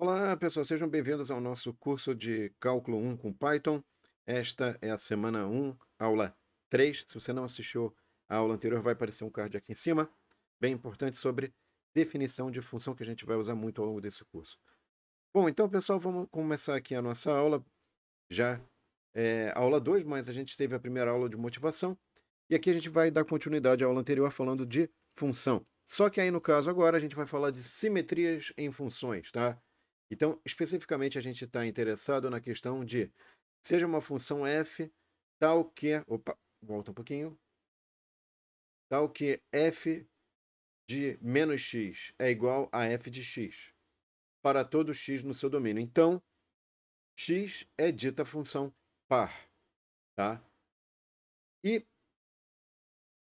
Olá, pessoal, sejam bem-vindos ao nosso curso de Cálculo 1 com Python. Esta é a semana 1, aula 3. Se você não assistiu a aula anterior, vai aparecer um card aqui em cima, bem importante sobre definição de função que a gente vai usar muito ao longo desse curso. Bom, então, pessoal, vamos começar aqui a nossa aula. Já é aula 2, mas a gente teve a primeira aula de motivação. E aqui a gente vai dar continuidade à aula anterior falando de função. Só que aí, no caso, agora a gente vai falar de simetrias em funções, tá? Então, especificamente, a gente está interessado na questão de seja uma função f tal que. Opa, volta um pouquinho. Tal que f de menos x é igual a f de x para todo x no seu domínio. Então, x é dita função par. Tá? E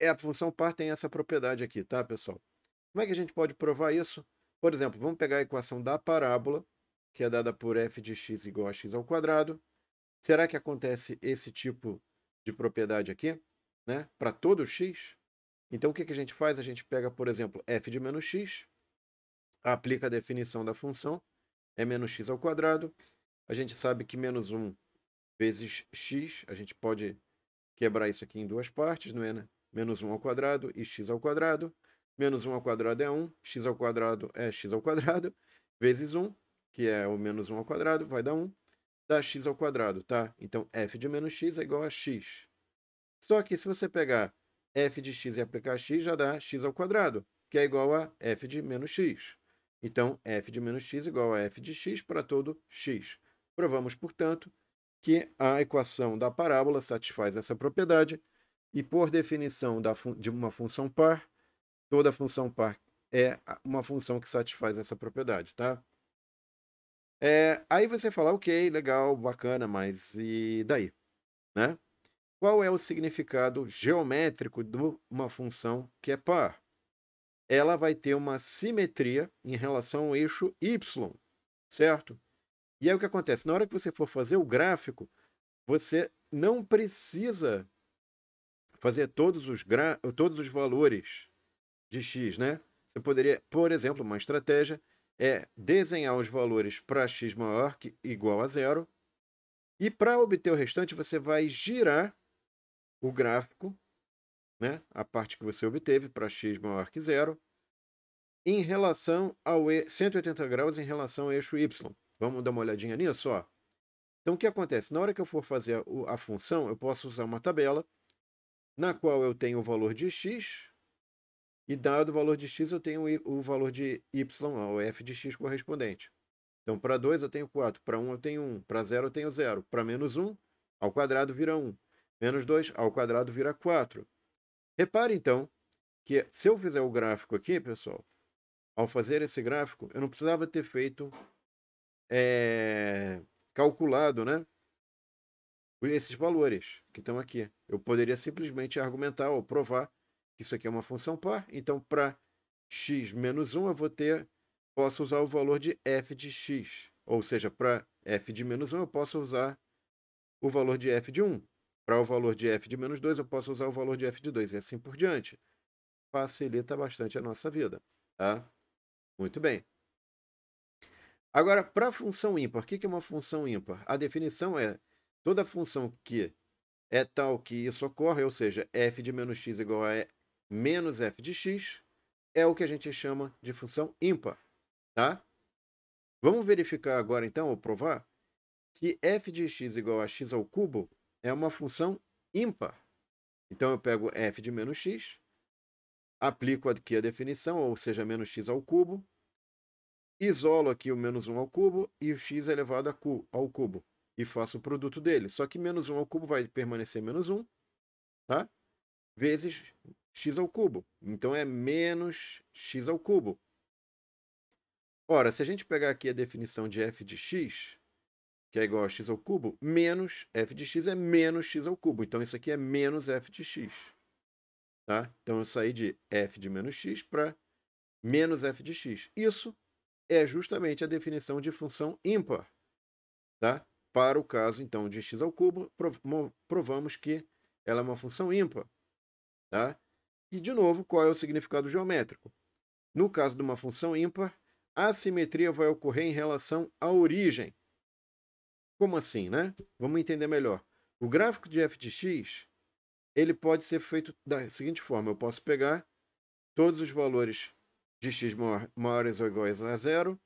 é a função par tem essa propriedade aqui, tá, pessoal? Como é que a gente pode provar isso? Por exemplo, vamos pegar a equação da parábola, que é dada por f de x igual a x ao quadrado. Será que acontece esse tipo de propriedade aqui, né? Para todo x? Então, o que, que a gente faz? A gente pega, por exemplo, f de menos x, aplica a definição da função, é menos x ao quadrado. A gente sabe que menos 1 vezes x, a gente pode quebrar isso aqui em duas partes, não é? Né? Menos 1 ao quadrado e x ao quadrado. Menos 1 ao quadrado é 1, x ao quadrado é x ao quadrado, vezes 1, que é o menos 1 ao quadrado, vai dar 1, dá x ao quadrado, tá? Então, f de menos x é igual a x. Só que se você pegar f de x e aplicar x, já dá x ao quadrado, que é igual a f de menos x. Então, f de menos x é igual a f de x para todo x. Provamos, portanto, que a equação da parábola satisfaz essa propriedade e, por definição da de uma função par, toda função par é uma função que satisfaz essa propriedade, tá? É, aí você fala, ok, legal, bacana, mas e daí? Né? Qual é o significado geométrico de uma função que é par? Ela vai ter uma simetria em relação ao eixo y, certo? E aí o que acontece? Na hora que você for fazer o gráfico, você não precisa fazer todos os, todos os valores de X, né? Você poderia, por exemplo, uma estratégia é desenhar os valores para x maior que igual a zero. E para obter o restante, você vai girar o gráfico, né? a parte que você obteve para x maior que zero, em relação ao e, 180 graus em relação ao eixo y. Vamos dar uma olhadinha nisso? Ó. Então, o que acontece? Na hora que eu for fazer a, a função, eu posso usar uma tabela na qual eu tenho o valor de x, e dado o valor de x, eu tenho o valor de y, o f de x correspondente. Então, para 2 eu tenho 4, para 1 eu tenho 1, para 0 eu tenho 0, para menos 1, ao quadrado vira 1, menos 2, ao quadrado vira 4. Repare, então, que se eu fizer o gráfico aqui, pessoal, ao fazer esse gráfico, eu não precisava ter feito, é, calculado, né? Esses valores que estão aqui. Eu poderia simplesmente argumentar ou provar isso aqui é uma função par, então para x menos 1 eu vou ter, posso usar o valor de f de x. Ou seja, para f de menos 1 eu posso usar o valor de f de 1. Para o valor de f de menos 2 eu posso usar o valor de f de 2 e assim por diante. Facilita bastante a nossa vida. Tá? Muito bem. Agora, para a função ímpar, o que é uma função ímpar? A definição é toda função que é tal que isso ocorre, ou seja, f de menos x igual a menos f de x é o que a gente chama de função ímpar, tá? Vamos verificar agora, então, ou provar, que f de x igual a x ao cubo é uma função ímpar. Então, eu pego f de menos x, aplico aqui a definição, ou seja, menos x ao cubo, isolo aqui o menos 1 ao cubo e o x elevado ao cubo, e faço o produto dele. Só que menos 1 ao cubo vai permanecer menos 1, tá? vezes x ao cubo. Então é menos x ao cubo. Ora, se a gente pegar aqui a definição de f de x, que é igual a x ao cubo, menos f de x é menos x ao cubo. Então isso aqui é menos f de x. Tá? Então eu saí de f de menos x para menos f de x. Isso é justamente a definição de função ímpar. Tá? Para o caso, então, de x ao cubo, provamos que ela é uma função ímpar. Tá? E, de novo, qual é o significado geométrico? No caso de uma função ímpar, a simetria vai ocorrer em relação à origem. Como assim, né? Vamos entender melhor. O gráfico de f de x ele pode ser feito da seguinte forma: eu posso pegar todos os valores de x maior, maiores ou iguais a zero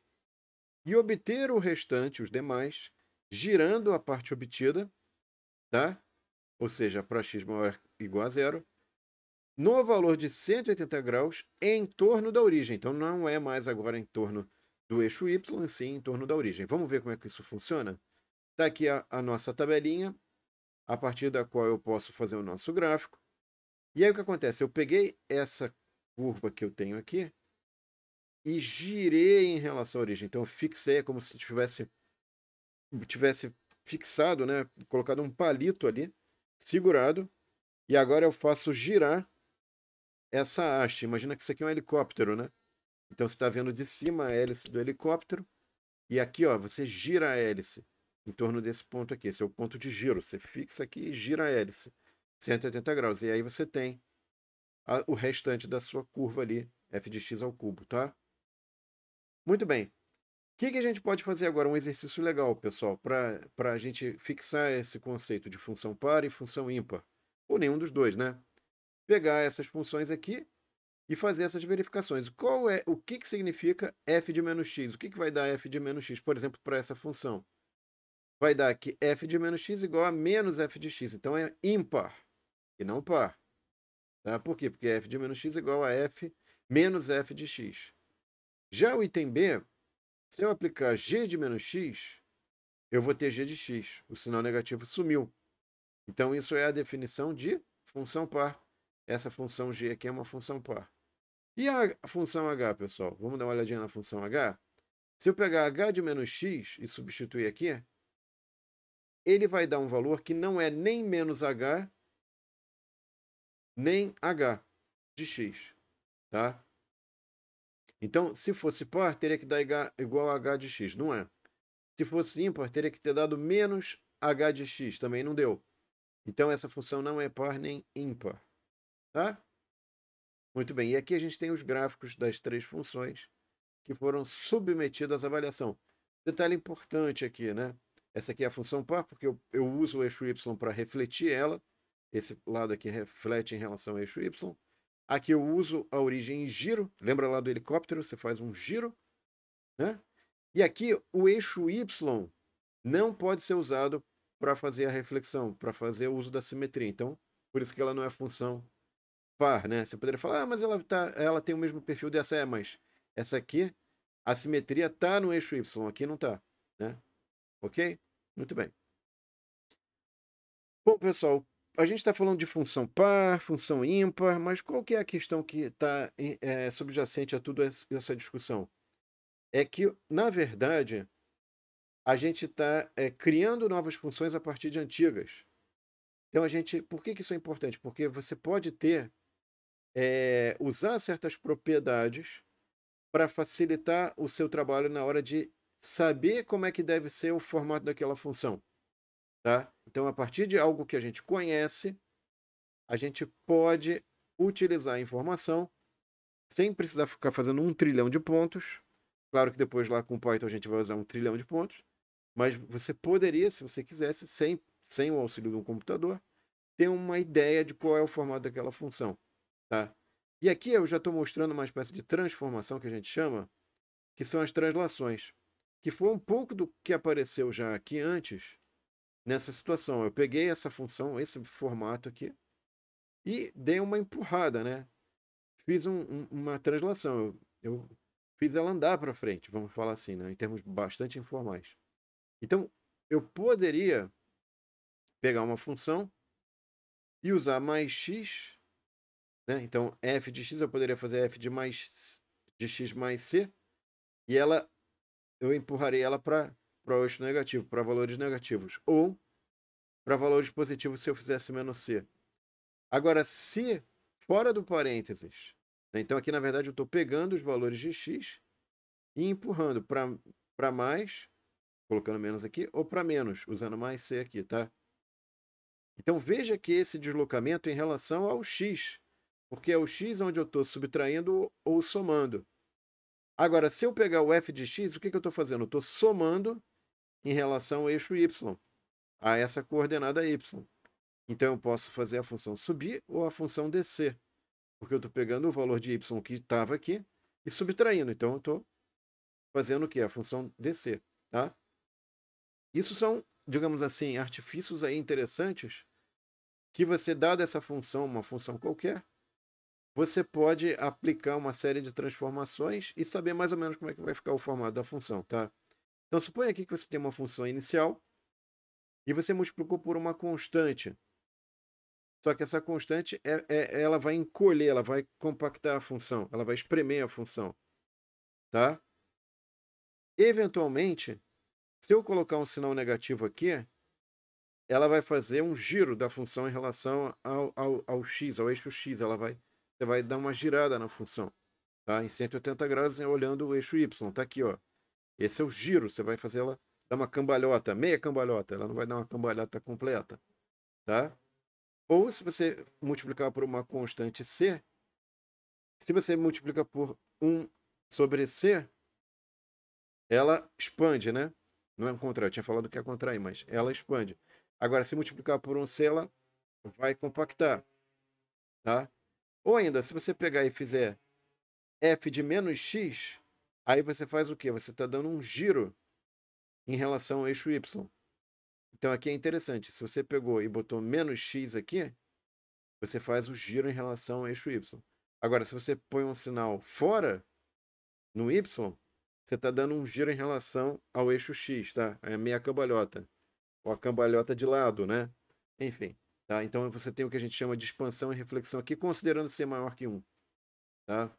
e obter o restante, os demais, girando a parte obtida, tá? Ou seja, para x maior ou igual a zero, no valor de 180 graus em torno da origem. Então não é mais agora em torno do eixo Y, sim em torno da origem. Vamos ver como é que isso funciona? Está aqui a, a nossa tabelinha, a partir da qual eu posso fazer o nosso gráfico. E aí o que acontece? Eu peguei essa curva que eu tenho aqui e girei em relação à origem. Então eu fixei é como se tivesse, tivesse fixado, né? colocado um palito ali, segurado. E agora eu faço girar essa haste. Imagina que isso aqui é um helicóptero, né? Então você está vendo de cima a hélice do helicóptero. E aqui, ó, você gira a hélice em torno desse ponto aqui. Esse é o ponto de giro. Você fixa aqui e gira a hélice 180 graus. E aí você tem a, o restante da sua curva ali, f de x ao cubo, tá? Muito bem. O que, que a gente pode fazer agora? Um exercício legal, pessoal, para a gente fixar esse conceito de função par e função ímpar. Ou nenhum dos dois, né? pegar essas funções aqui e fazer essas verificações. Qual é o que, que significa f de menos x? O que, que vai dar f de menos x, por exemplo, para essa função? Vai dar que f de menos x igual a menos f de x. Então é ímpar e não par. Tá? Por quê? Porque f de menos x é igual a f menos f de x. Já o item B, se eu aplicar g de menos x, eu vou ter g de x. O sinal negativo sumiu. Então, isso é a definição de função par. Essa função g aqui é uma função par. E a função h, pessoal? Vamos dar uma olhadinha na função h? Se eu pegar h de menos x e substituir aqui, ele vai dar um valor que não é nem menos h, nem h de x, tá? Então, se fosse par, teria que dar igual a h de x, não é? Se fosse ímpar, teria que ter dado menos h de x, também não deu. Então, essa função não é par nem ímpar. Tá? Muito bem, e aqui a gente tem os gráficos das três funções que foram submetidas à avaliação. Detalhe importante aqui, né? Essa aqui é a função par, porque eu, eu uso o eixo y para refletir ela. Esse lado aqui reflete em relação ao eixo y. Aqui eu uso a origem em giro. Lembra lá do helicóptero? Você faz um giro. Né? E aqui o eixo y não pode ser usado para fazer a reflexão, para fazer o uso da simetria. Então, por isso que ela não é função par, né? Você poderia falar, ah, mas ela, tá, ela tem o mesmo perfil dessa, é, mas essa aqui, a simetria tá no eixo Y, aqui não tá, né? Ok? Muito bem. Bom, pessoal, a gente está falando de função par, função ímpar, mas qual que é a questão que está é, subjacente a tudo essa discussão? É que, na verdade, a gente está é, criando novas funções a partir de antigas. Então a gente, por que, que isso é importante? Porque você pode ter é, usar certas propriedades para facilitar o seu trabalho na hora de saber como é que deve ser o formato daquela função. Tá? Então, a partir de algo que a gente conhece, a gente pode utilizar a informação sem precisar ficar fazendo um trilhão de pontos. Claro que depois lá com o Python a gente vai usar um trilhão de pontos, mas você poderia, se você quisesse, sem, sem o auxílio de um computador, ter uma ideia de qual é o formato daquela função. Tá? E aqui eu já estou mostrando uma espécie de transformação que a gente chama, que são as translações, que foi um pouco do que apareceu já aqui antes nessa situação. Eu peguei essa função, esse formato aqui, e dei uma empurrada, né? Fiz um, um, uma translação. Eu, eu fiz ela andar para frente, vamos falar assim, né? em termos bastante informais. Então, eu poderia pegar uma função e usar mais x né? Então, f de x eu poderia fazer f de, mais, de x mais c, e ela eu empurrarei ela para o eixo negativo, para valores negativos, ou para valores positivos se eu fizesse menos c. Agora, se fora do parênteses, né? então aqui na verdade eu estou pegando os valores de x e empurrando para mais, colocando menos aqui, ou para menos, usando mais c aqui, tá? Então veja que esse deslocamento em relação ao x, porque é o x onde eu estou subtraindo ou somando. Agora, se eu pegar o f de x, o que, que eu estou fazendo? Eu estou somando em relação ao eixo y, a essa coordenada y. Então, eu posso fazer a função subir ou a função descer, porque eu estou pegando o valor de y que estava aqui e subtraindo. Então, eu estou fazendo o que? A função descer. Tá? Isso são, digamos assim, artifícios aí interessantes que você, dada essa função, uma função qualquer, você pode aplicar uma série de transformações e saber mais ou menos como é que vai ficar o formato da função, tá? Então, suponha aqui que você tem uma função inicial e você multiplicou por uma constante. Só que essa constante, é, é, ela vai encolher, ela vai compactar a função, ela vai espremer a função, tá? Eventualmente, se eu colocar um sinal negativo aqui, ela vai fazer um giro da função em relação ao, ao, ao x, ao eixo x, ela vai você vai dar uma girada na função, tá? Em 180 graus, né, olhando o eixo Y, tá aqui, ó. Esse é o giro, você vai fazer ela dar uma cambalhota, meia cambalhota, ela não vai dar uma cambalhota completa, tá? Ou se você multiplicar por uma constante C, se você multiplica por 1 sobre C, ela expande, né? Não é um contrário, eu tinha falado que é contrair, mas ela expande. Agora, se multiplicar por um C, ela vai compactar, tá? Ou ainda, se você pegar e fizer f de menos x, aí você faz o quê? Você está dando um giro em relação ao eixo y. Então aqui é interessante. Se você pegou e botou menos x aqui, você faz o giro em relação ao eixo y. Agora, se você põe um sinal fora no y, você está dando um giro em relação ao eixo x, tá? É a meia cambalhota. Ou a cambalhota de lado, né? Enfim. Tá? Então você tem o que a gente chama de expansão e reflexão aqui, considerando ser maior que 1. Tá?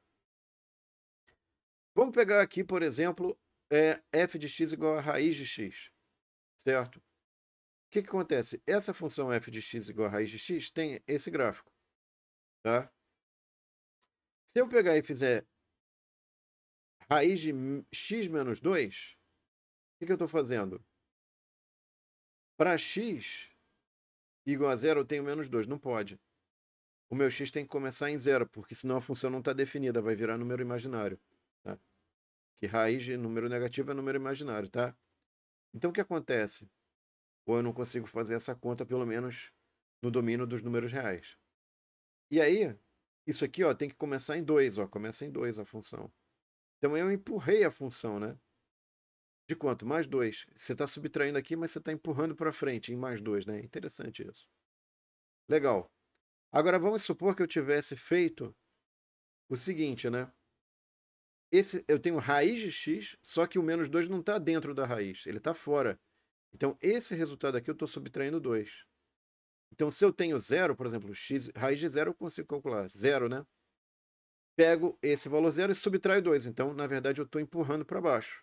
Vamos pegar aqui, por exemplo, é f de x igual a raiz de x, certo? O que, que acontece? Essa função f de x igual a raiz de x tem esse gráfico, tá? Se eu pegar e fizer raiz de x menos 2, o que, que eu estou fazendo? Para x, igual a zero, eu tenho menos 2. Não pode. O meu x tem que começar em zero, porque senão a função não está definida, vai virar número imaginário. Tá? Que raiz de número negativo é número imaginário, tá? Então o que acontece? Ou eu não consigo fazer essa conta, pelo menos no domínio dos números reais. E aí, isso aqui ó, tem que começar em 2, começa em 2 a função. Então eu empurrei a função, né? de quanto? Mais 2. Você está subtraindo aqui, mas você está empurrando para frente em mais 2, né? Interessante isso. Legal. Agora vamos supor que eu tivesse feito o seguinte, né? Esse, eu tenho raiz de x, só que o menos 2 não está dentro da raiz, ele está fora. Então, esse resultado aqui eu estou subtraindo 2. Então, se eu tenho zero, por exemplo, x, raiz de zero, eu consigo calcular zero, né? Pego esse valor zero e subtraio 2. Então, na verdade, eu estou empurrando para baixo.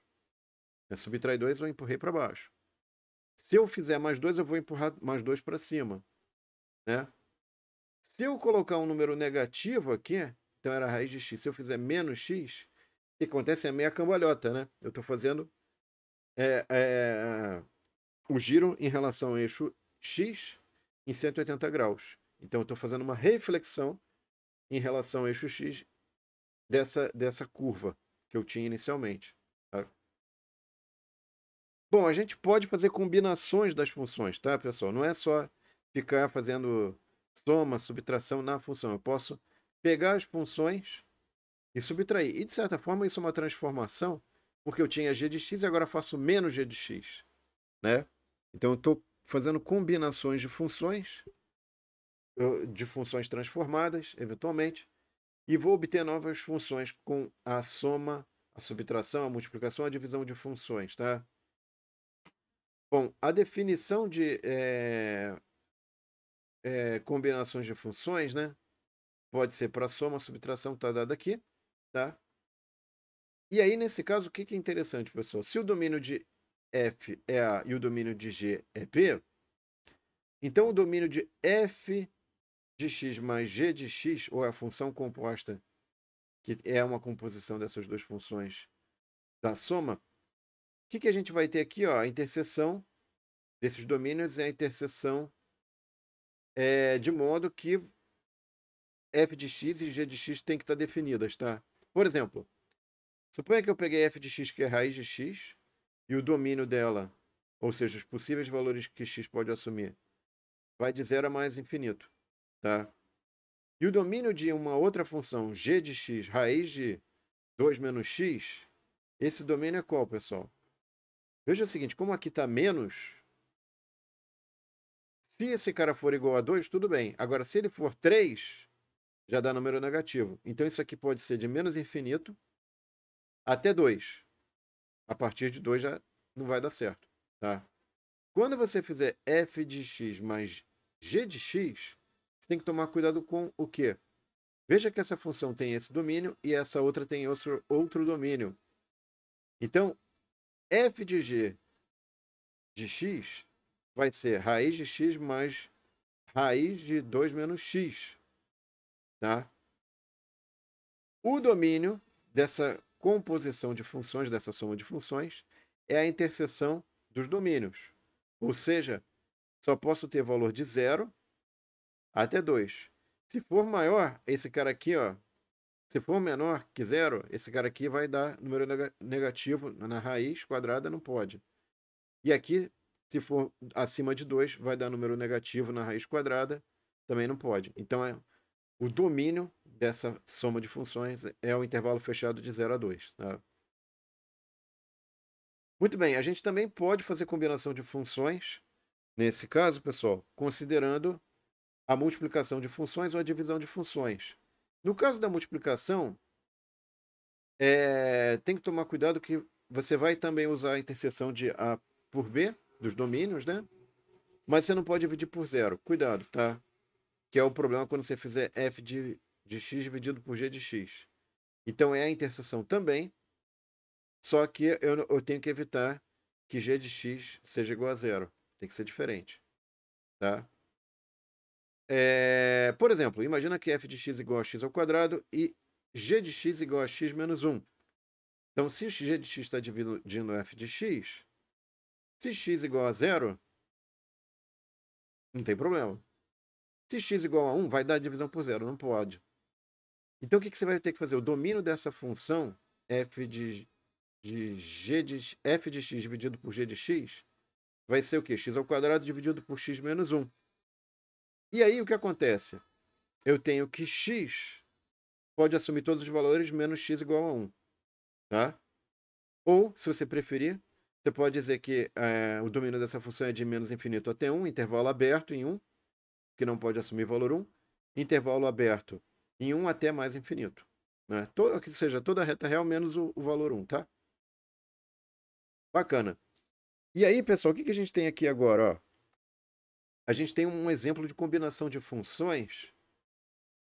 É eu subtrai 2, eu empurrei para baixo. Se eu fizer mais 2, eu vou empurrar mais 2 para cima. Né? Se eu colocar um número negativo aqui, então era raiz de x. Se eu fizer menos x, o que acontece é meia cambalhota, né? Eu estou fazendo é, é, o giro em relação ao eixo x em 180 graus. Então, eu estou fazendo uma reflexão em relação ao eixo x dessa, dessa curva que eu tinha inicialmente. Bom, a gente pode fazer combinações das funções, tá, pessoal? Não é só ficar fazendo soma, subtração na função. Eu posso pegar as funções e subtrair. E, de certa forma, isso é uma transformação, porque eu tinha g de x e agora faço menos g de x, né? Então, eu estou fazendo combinações de funções, de funções transformadas, eventualmente, e vou obter novas funções com a soma, a subtração, a multiplicação, a divisão de funções, tá? Bom, a definição de é, é, combinações de funções, né? Pode ser para soma, subtração, está dada aqui, tá? E aí, nesse caso, o que, que é interessante, pessoal? Se o domínio de f é A e o domínio de G é P, então o domínio de f de x mais g de x, ou é a função composta, que é uma composição dessas duas funções da soma, que, que a gente vai ter aqui? Ó, a interseção desses domínios é a interseção é, de modo que f de x e g de x têm que estar definidas, tá? Por exemplo, suponha que eu peguei f de x, que é raiz de x, e o domínio dela, ou seja, os possíveis valores que x pode assumir, vai de zero a mais infinito, tá? E o domínio de uma outra função, g de x, raiz de 2 menos x, esse domínio é qual, pessoal? Veja o seguinte, como aqui está menos, se esse cara for igual a 2, tudo bem. Agora, se ele for 3, já dá número negativo. Então, isso aqui pode ser de menos infinito até 2. A partir de 2 já não vai dar certo. Tá? Quando você fizer f de x mais g de x, você tem que tomar cuidado com o quê? Veja que essa função tem esse domínio e essa outra tem outro, outro domínio. Então, f de g de x vai ser raiz de x mais raiz de 2 menos x. Tá? O domínio dessa composição de funções, dessa soma de funções, é a interseção dos domínios. Ou seja, só posso ter valor de zero até 2. Se for maior, esse cara aqui ó, se for menor que zero, esse cara aqui vai dar número negativo na raiz quadrada, não pode. E aqui, se for acima de 2, vai dar número negativo na raiz quadrada, também não pode. Então, é, o domínio dessa soma de funções é, é o intervalo fechado de 0 a 2. Tá? Muito bem, a gente também pode fazer combinação de funções, nesse caso, pessoal, considerando a multiplicação de funções ou a divisão de funções. No caso da multiplicação, é, tem que tomar cuidado que você vai também usar a interseção de A por B, dos domínios, né? Mas você não pode dividir por zero. Cuidado, tá? Que é o problema quando você fizer f de, de x dividido por g de x. Então é a interseção também, só que eu, eu tenho que evitar que g de x seja igual a zero. Tem que ser diferente, tá? É, por exemplo, imagina que f de x igual a x ao quadrado e g de x igual a x menos 1. Então, se g de x está dividindo f de x, se x igual a zero, não tem problema. Se x igual a 1, vai dar divisão por zero, não pode. Então, o que, que você vai ter que fazer? O domínio dessa função f de, de g de f de x dividido por g de x vai ser o quê? x ao quadrado dividido por x menos 1. E aí o que acontece? Eu tenho que x pode assumir todos os valores menos x igual a 1. Tá? Ou, se você preferir, você pode dizer que é, o domínio dessa função é de menos infinito até 1, intervalo aberto em 1, que não pode assumir valor 1, intervalo aberto em 1 até mais infinito. Né? Todo, que seja toda a reta real menos o, o valor 1, tá? Bacana. E aí, pessoal, o que, que a gente tem aqui agora? Ó? a gente tem um exemplo de combinação de funções,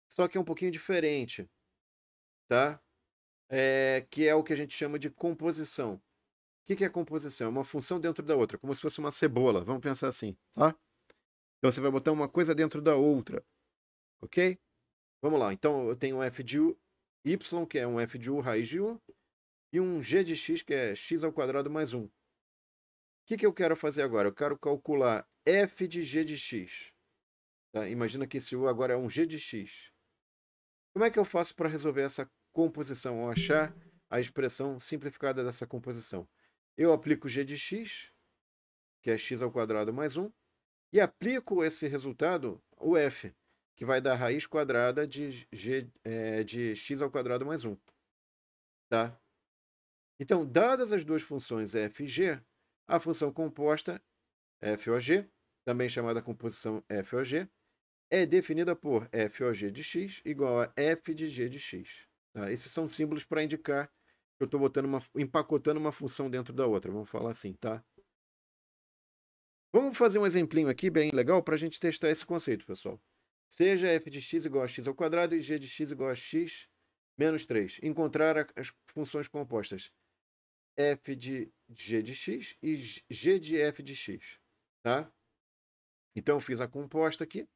só que é um pouquinho diferente, tá? É, que é o que a gente chama de composição. O que, que é composição? É uma função dentro da outra, como se fosse uma cebola, vamos pensar assim, tá? Então você vai botar uma coisa dentro da outra, ok? Vamos lá, então eu tenho um f de u, y, que é um f de u raiz de 1, e um g de x, que é x ao quadrado mais 1. O que, que eu quero fazer agora? Eu quero calcular f de g de x. Tá? Imagina que esse u agora é um g de x. Como é que eu faço para resolver essa composição, ou achar a expressão simplificada dessa composição? Eu aplico g de x, que é x ao quadrado mais 1, e aplico esse resultado, o f, que vai dar raiz quadrada de, g, é, de x ao quadrado mais 1. Tá? Então, dadas as duas funções f e g, a função composta f g também chamada composição FOG, é definida por FOG de x igual a f de g de x. Tá? Esses são símbolos para indicar que eu estou botando uma, empacotando uma função dentro da outra. Vamos falar assim, tá? Vamos fazer um exemplinho aqui bem legal para a gente testar esse conceito, pessoal. Seja f de x igual a x ao quadrado e g de x igual a x menos 3. Encontrar as funções compostas f de g de x e g de f de x, tá? Então eu fiz a composta aqui,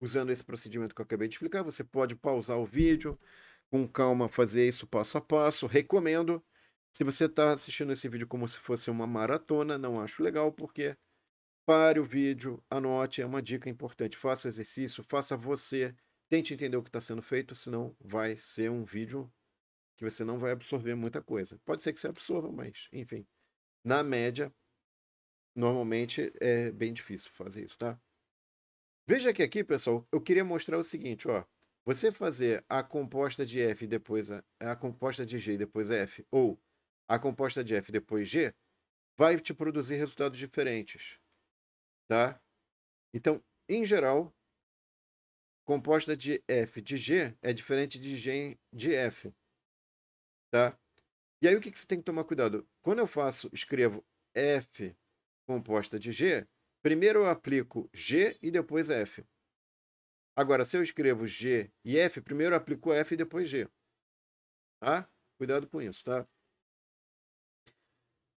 usando esse procedimento que eu acabei de explicar. Você pode pausar o vídeo, com calma fazer isso passo a passo. Recomendo. Se você está assistindo esse vídeo como se fosse uma maratona, não acho legal, porque pare o vídeo, anote, é uma dica importante. Faça o exercício, faça você, tente entender o que está sendo feito, senão vai ser um vídeo que você não vai absorver muita coisa. Pode ser que você absorva, mas, enfim, na média, Normalmente é bem difícil fazer isso, tá? Veja que aqui, pessoal, eu queria mostrar o seguinte, ó. Você fazer a composta de F depois a, a composta de G depois F, ou a composta de F depois G, vai te produzir resultados diferentes, tá? Então, em geral, composta de F de G é diferente de G de F, tá? E aí o que, que você tem que tomar cuidado? Quando eu faço, escrevo F composta de G, primeiro eu aplico G e depois F. Agora, se eu escrevo G e F, primeiro eu aplico F e depois G. Tá? Cuidado com isso, tá?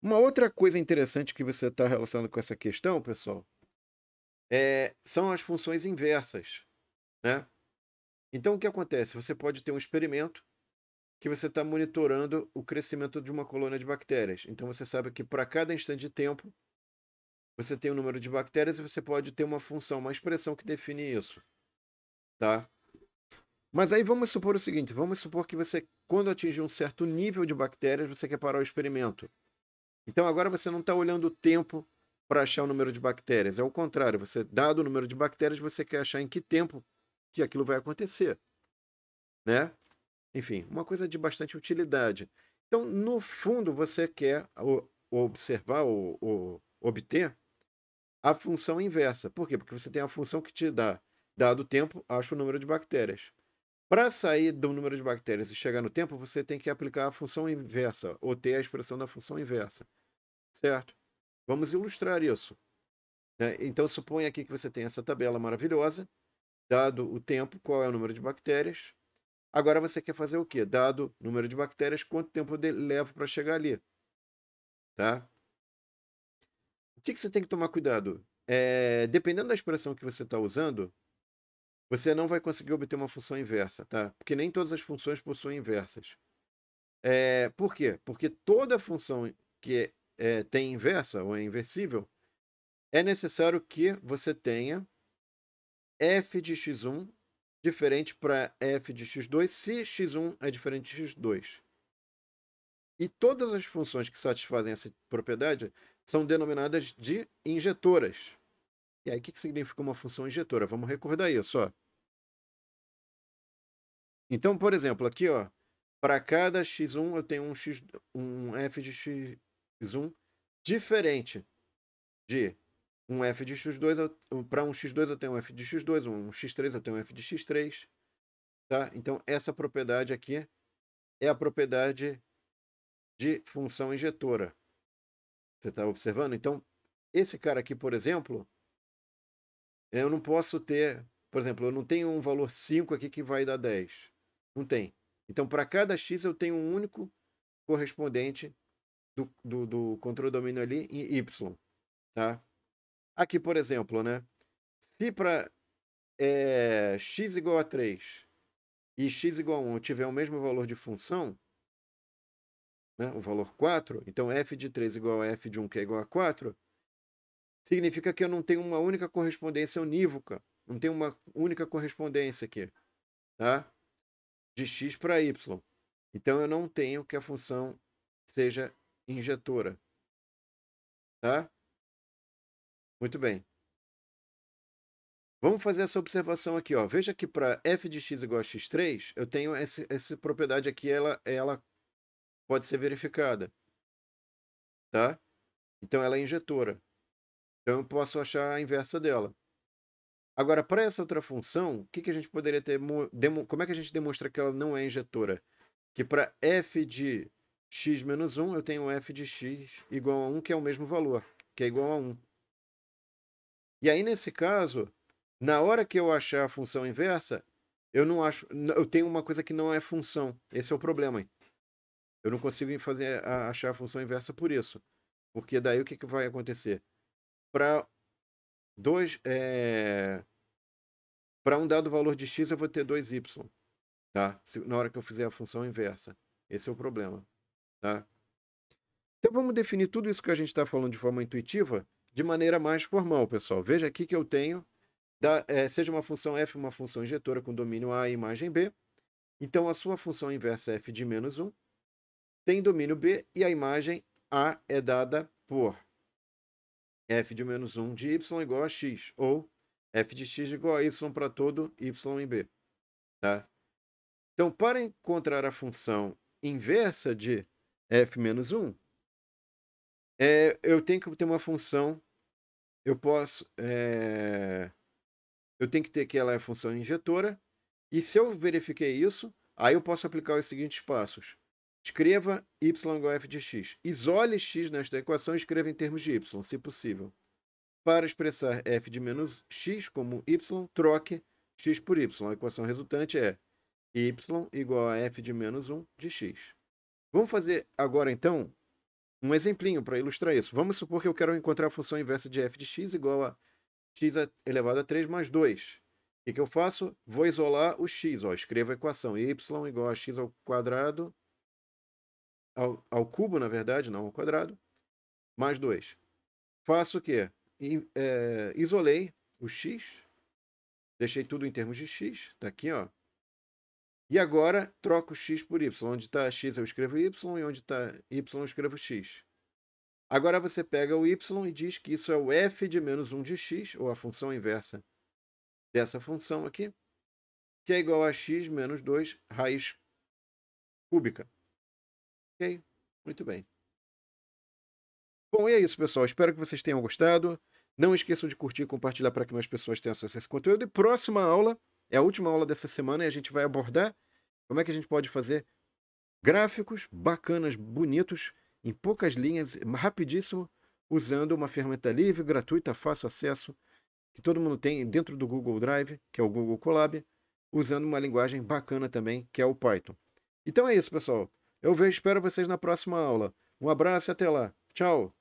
Uma outra coisa interessante que você está relacionando com essa questão, pessoal, é, são as funções inversas. Né? Então, o que acontece? Você pode ter um experimento que você está monitorando o crescimento de uma colônia de bactérias. Então, você sabe que para cada instante de tempo, você tem o um número de bactérias e você pode ter uma função, uma expressão que define isso. Tá? Mas aí vamos supor o seguinte: vamos supor que você, quando atingir um certo nível de bactérias, você quer parar o experimento. Então agora você não está olhando o tempo para achar o número de bactérias. É o contrário, você, dado o número de bactérias, você quer achar em que tempo que aquilo vai acontecer. Né? Enfim, uma coisa de bastante utilidade. Então, no fundo, você quer observar ou, ou obter a função inversa. Por quê? Porque você tem a função que te dá, dado o tempo, acha o número de bactérias. Para sair do número de bactérias e chegar no tempo, você tem que aplicar a função inversa, ou ter a expressão da função inversa. Certo? Vamos ilustrar isso. Né? Então, suponha aqui que você tem essa tabela maravilhosa, dado o tempo, qual é o número de bactérias. Agora você quer fazer o quê? Dado o número de bactérias, quanto tempo eu levo para chegar ali? Tá? O que, que você tem que tomar cuidado? É, dependendo da expressão que você está usando, você não vai conseguir obter uma função inversa, tá? Porque nem todas as funções possuem inversas. É, por quê? Porque toda função que é, tem inversa ou é inversível, é necessário que você tenha f de x1 diferente para f de x2 se x1 é diferente de x2. E todas as funções que satisfazem essa propriedade são denominadas de injetoras. E aí, o que, significa uma função injetora? Vamos recordar isso. Ó. Então, por exemplo, aqui, ó, para cada x1 eu tenho um, x, um f de x1 diferente de um f de x2, para um x2 eu tenho um f de x2, um x3 eu tenho um f de x3, tá? Então essa propriedade aqui é a propriedade de função injetora. Você está observando? Então, esse cara aqui, por exemplo, eu não posso ter, por exemplo, eu não tenho um valor 5 aqui que vai dar 10. Não tem. Então, para cada x, eu tenho um único correspondente do, do, do controle domínio ali em y. Tá? Aqui, por exemplo, né? se para é, x igual a 3 e x igual a 1 tiver o mesmo valor de função, né, o valor 4, então f de 3 igual a f de 1, que é igual a 4, significa que eu não tenho uma única correspondência unívoca, não tenho uma única correspondência aqui, tá? de x para y. Então eu não tenho que a função seja injetora. Tá? Muito bem. Vamos fazer essa observação aqui. Ó. Veja que para f de x igual a x3, eu tenho esse, essa propriedade aqui, ela, ela pode ser verificada. Tá? Então ela é injetora. Então eu posso achar a inversa dela. Agora, para essa outra função, o que, que a gente poderia ter. Como é que a gente demonstra que ela não é injetora? Que para f de x menos 1, eu tenho f de x igual a 1, que é o mesmo valor, que é igual a 1. E aí, nesse caso, na hora que eu achar a função inversa, eu não acho. Eu tenho uma coisa que não é função. Esse é o problema. Eu não consigo fazer, achar a função inversa por isso. Porque daí o que, que vai acontecer? Para dois. É... Eh, Para um dado valor de x, eu vou ter 2y. Tá? na hora que eu fizer a função inversa. Esse é o problema. Tá? Então vamos definir tudo isso que a gente está falando de forma intuitiva de maneira mais formal, pessoal. Veja aqui que eu tenho, da, é, seja uma função f uma função injetora com domínio A e imagem B. Então a sua função inversa é f de menos 1 tem domínio B e a imagem A é dada por f de menos 1 de y igual a x, ou f de x igual a y para todo y em B. Tá? Então, para encontrar a função inversa de f menos 1, é, eu tenho que ter uma função, eu posso, é, eu tenho que ter que ela é função injetora, e se eu verifiquei isso, aí eu posso aplicar os seguintes passos. Escreva y igual a f de x. Isole x nesta equação e escreva em termos de y, se possível. Para expressar f de menos x como y, troque x por y. A equação resultante é y igual a f de menos 1 de x. Vamos fazer agora, então, um exemplinho para ilustrar isso. Vamos supor que eu quero encontrar a função inversa de f de x igual a x elevado a 3 mais 2. O que, eu faço? Vou isolar o x. Ó, escrevo a equação y igual a x ao quadrado ao, ao cubo, na verdade, não ao quadrado, mais 2. Faço o quê? I, é, isolei o x, deixei tudo em termos de x, está aqui, ó. E agora troco x por y. Onde está x eu escrevo y e onde está y eu escrevo x. Agora você pega o y e diz que isso é o f de menos 1 de x, ou a função inversa dessa função aqui, que é igual a x menos 2 raiz cúbica. Ok? Muito bem. Bom, e é isso, pessoal. Espero que vocês tenham gostado. Não esqueçam de curtir e compartilhar para que mais pessoas tenham acesso a esse conteúdo. E próxima aula é a última aula dessa semana e a gente vai abordar como é que a gente pode fazer gráficos bacanas, bonitos, em poucas linhas, rapidíssimo, usando uma ferramenta livre, gratuita, fácil acesso, que todo mundo tem dentro do Google Drive, que é o Google Colab, usando uma linguagem bacana também, que é o Python. Então é isso, pessoal. Eu vejo, espero vocês na próxima aula. Um abraço e até lá. Tchau!